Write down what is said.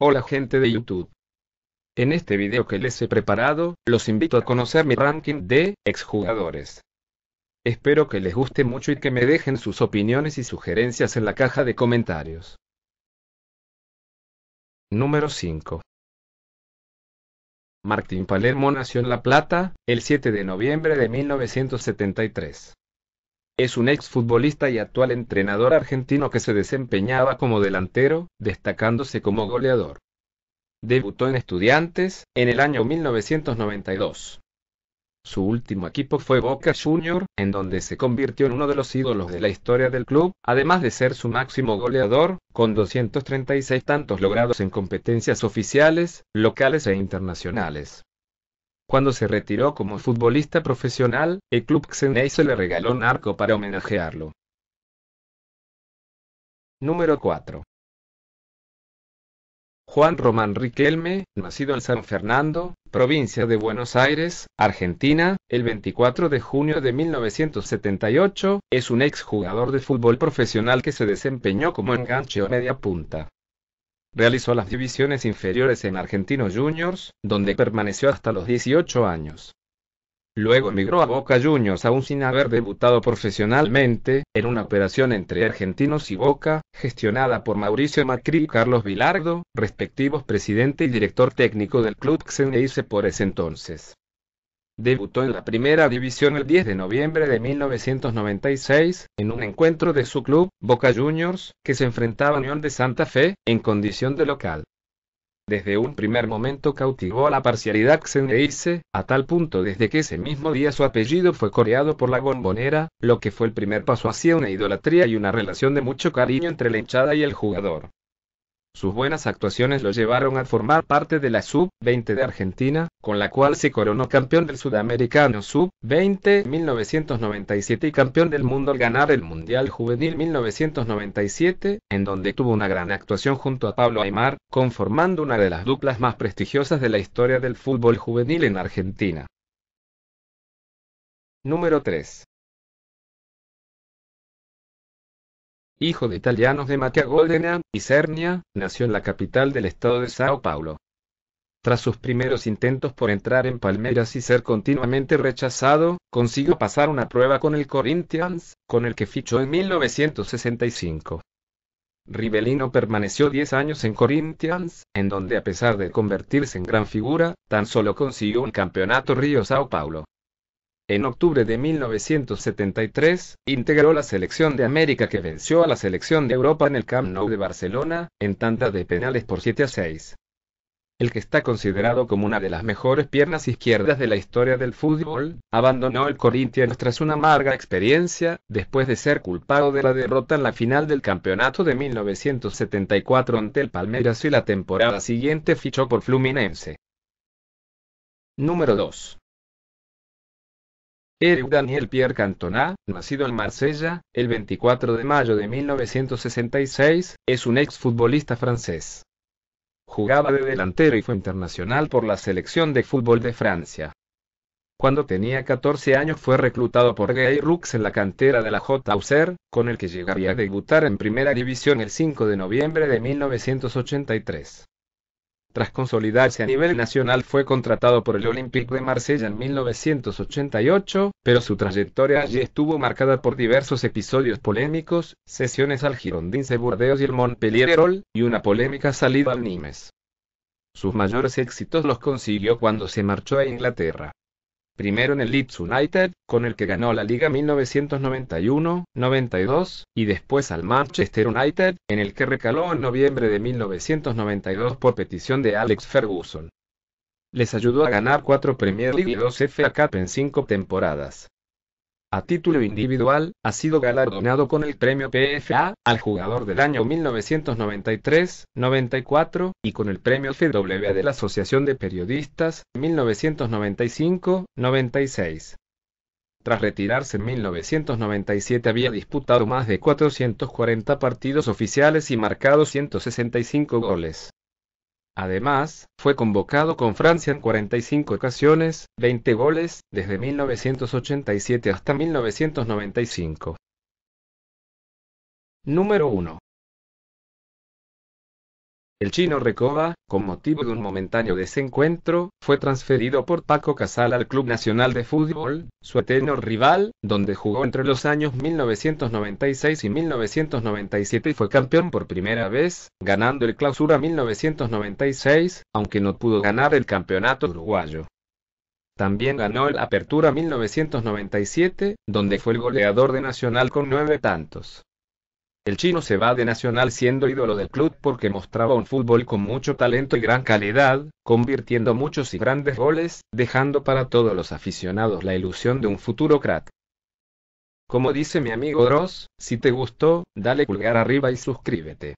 Hola gente de YouTube. En este video que les he preparado, los invito a conocer mi ranking de exjugadores. Espero que les guste mucho y que me dejen sus opiniones y sugerencias en la caja de comentarios. Número 5. Martín Palermo nació en La Plata, el 7 de noviembre de 1973. Es un exfutbolista y actual entrenador argentino que se desempeñaba como delantero, destacándose como goleador. Debutó en Estudiantes, en el año 1992. Su último equipo fue Boca Juniors, en donde se convirtió en uno de los ídolos de la historia del club, además de ser su máximo goleador, con 236 tantos logrados en competencias oficiales, locales e internacionales. Cuando se retiró como futbolista profesional, el club se le regaló un arco para homenajearlo. Número 4. Juan Román Riquelme, nacido en San Fernando, provincia de Buenos Aires, Argentina, el 24 de junio de 1978, es un exjugador de fútbol profesional que se desempeñó como enganche o media punta. Realizó las divisiones inferiores en Argentinos Juniors, donde permaneció hasta los 18 años. Luego emigró a Boca Juniors aún sin haber debutado profesionalmente, en una operación entre Argentinos y Boca, gestionada por Mauricio Macri y Carlos Vilardo, respectivos presidente y director técnico del club Xeneize por ese entonces. Debutó en la primera división el 10 de noviembre de 1996, en un encuentro de su club, Boca Juniors, que se enfrentaba a Unión de Santa Fe, en condición de local. Desde un primer momento cautivó a la parcialidad xeneize, a tal punto desde que ese mismo día su apellido fue coreado por la bombonera, lo que fue el primer paso hacia una idolatría y una relación de mucho cariño entre la hinchada y el jugador. Sus buenas actuaciones lo llevaron a formar parte de la Sub-20 de Argentina, con la cual se coronó campeón del Sudamericano Sub-20 1997 y campeón del mundo al ganar el Mundial Juvenil 1997, en donde tuvo una gran actuación junto a Pablo Aymar, conformando una de las duplas más prestigiosas de la historia del fútbol juvenil en Argentina. Número 3. hijo de italianos de Matia Goldena y Cernia, nació en la capital del estado de Sao Paulo. Tras sus primeros intentos por entrar en Palmeiras y ser continuamente rechazado, consiguió pasar una prueba con el Corinthians, con el que fichó en 1965. Ribelino permaneció 10 años en Corinthians, en donde a pesar de convertirse en gran figura, tan solo consiguió un campeonato Río Sao Paulo. En octubre de 1973, integró la selección de América que venció a la selección de Europa en el Camp Nou de Barcelona, en tanda de penales por 7 a 6. El que está considerado como una de las mejores piernas izquierdas de la historia del fútbol, abandonó el Corinthians tras una amarga experiencia, después de ser culpado de la derrota en la final del campeonato de 1974 ante el Palmeiras y la temporada siguiente fichó por Fluminense. Número 2. Eric Daniel Pierre Cantona, nacido en Marsella, el 24 de mayo de 1966, es un exfutbolista francés. Jugaba de delantero y fue internacional por la selección de fútbol de Francia. Cuando tenía 14 años fue reclutado por Gay Rux en la cantera de la J. Auser, con el que llegaría a debutar en Primera División el 5 de noviembre de 1983. Tras consolidarse a este nivel nacional fue contratado por el Olympique de Marsella en 1988, pero su trayectoria allí estuvo marcada por diversos episodios polémicos, sesiones al de Burdeos y el Montpellier y una polémica salida al Nimes. Sus mayores éxitos los consiguió cuando se marchó a Inglaterra primero en el Leeds United, con el que ganó la Liga 1991-92, y después al Manchester United, en el que recaló en noviembre de 1992 por petición de Alex Ferguson. Les ayudó a ganar cuatro Premier League y dos FA Cup en cinco temporadas. A título individual, ha sido galardonado con el premio PFA al jugador del año 1993, 94 y con el premio FWA de la Asociación de Periodistas 1995, 96. Tras retirarse en 1997 había disputado más de 440 partidos oficiales y marcado 165 goles. Además, fue convocado con Francia en 45 ocasiones, 20 goles, desde 1987 hasta 1995. Número 1. El chino Recoba, con motivo de un momentáneo desencuentro, fue transferido por Paco Casal al Club Nacional de Fútbol, su eterno rival, donde jugó entre los años 1996 y 1997 y fue campeón por primera vez, ganando el Clausura 1996, aunque no pudo ganar el campeonato uruguayo. También ganó el Apertura 1997, donde fue el goleador de Nacional con nueve tantos. El chino se va de Nacional siendo ídolo del club porque mostraba un fútbol con mucho talento y gran calidad, convirtiendo muchos y grandes goles, dejando para todos los aficionados la ilusión de un futuro crack. Como dice mi amigo Dross, si te gustó, dale pulgar arriba y suscríbete.